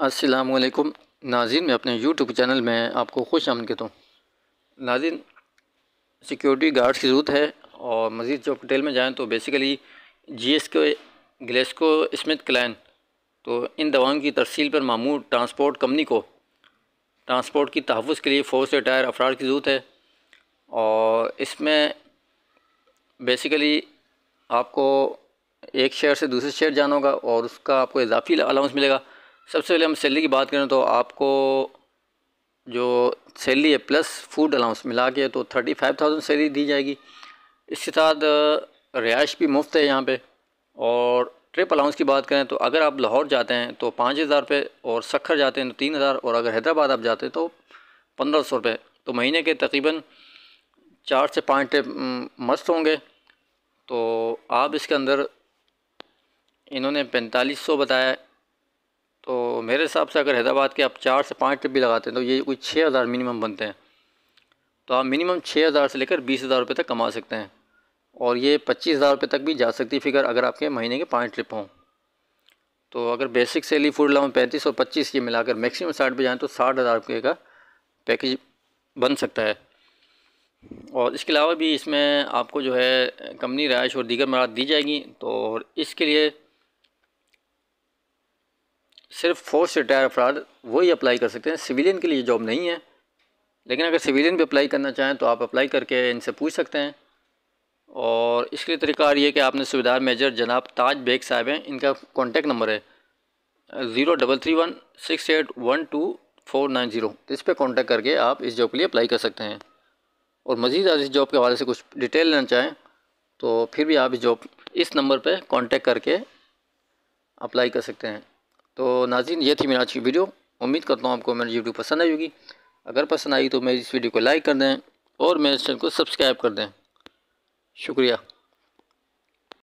वालेकुम नाजिन मैं अपने यूट्यूब चैनल में आपको खुश आमद कहता हूँ नाजिन सिक्योरिटी गार्ड्स की ज़रूरत है और मज़ीद जो डिटेल में जाएँ तो बेसिकली जी एस के ग्लेस्को स्मिथ क्लैन तो इन दवाओं की तरसील पर मामूर ट्रांसपोर्ट कंपनी को ट्रांसपोर्ट की तहफ़ के लिए फ़ोर्स रिटायर अफराद की ज़रूरत है और इसमें बेसिकली आपको एक शहर से दूसरे शहर जाना होगा और उसका आपको इजाफी अलाउंस मिलेगा सबसे पहले हम सैलरी की बात करें तो आपको जो सैलरी है प्लस फूड अलाउंस मिला के तो थर्टी फाइव थाउजेंड सैलरी दी जाएगी इसके साथ रिहाइश भी मुफ्त है यहाँ पे और ट्रिप अलाउंस की बात करें तो अगर आप लाहौर जाते हैं तो पाँच हज़ार रुपये और सखर जाते हैं तो तीन हज़ार और अगर हैदराबाद आप जाते हैं तो पंद्रह सौ रुपये तो महीने के तकरीबन चार से पाँच ट्रिप मस्त होंगे तो आप इसके अंदर इन्होंने पैंतालीस सौ बताया तो मेरे हिसाब से अगर हैदराबाद के आप चार से पाँच ट्रिप भी लगाते हैं तो ये कोई छः हज़ार मिनिमम बनते हैं तो आप मिनिमम छः हज़ार से लेकर बीस हज़ार रुपये तक कमा सकते हैं और ये पच्चीस हज़ार रुपये तक भी जा सकती है फिगर अगर आपके महीने के पाँच ट्रिप हों तो अगर बेसिक सेली फूड लाऊँ पैंतीस और पच्चीस ये मिलाकर मैक्सिमम साठ पे जाएँ तो साठ हज़ार रुपये का पैकेज बन सकता है और इसके अलावा भी इसमें आपको जो है कमनी रहायश और दीगर मराद दी जाएगी तो इसके लिए सिर्फ फोर्स रिटायर अफराद वही अप्लाई कर सकते हैं सिविलियन के लिए जॉब नहीं है लेकिन अगर सिविलियन भी अप्लाई करना चाहें तो आप अप्लाई करके इनसे पूछ सकते हैं और इसके लिए तरीका ये कि आपने सुविधा मेजर जनाब ताज बेग साहब हैं इनका कॉन्टैक्ट नंबर है zero double three one six eight one two four nine zero इस पर कॉन्टैक्ट करके आप इस जॉब के लिए अप्लाई कर सकते हैं और मज़ीद इस जॉब के हवाले से कुछ डिटेल लेना चाहें तो फिर भी आप इस जॉब इस नंबर पर कॉन्टेक्ट करके अप्लाई कर सकते हैं तो नाजिन ये थी मेरी आज की वीडियो उम्मीद करता हूँ आपको मेरी वीडियो पसंद आई होगी अगर पसंद आई तो मेरी इस वीडियो को लाइक कर दें और मेरे चैनल को सब्सक्राइब कर दें शुक्रिया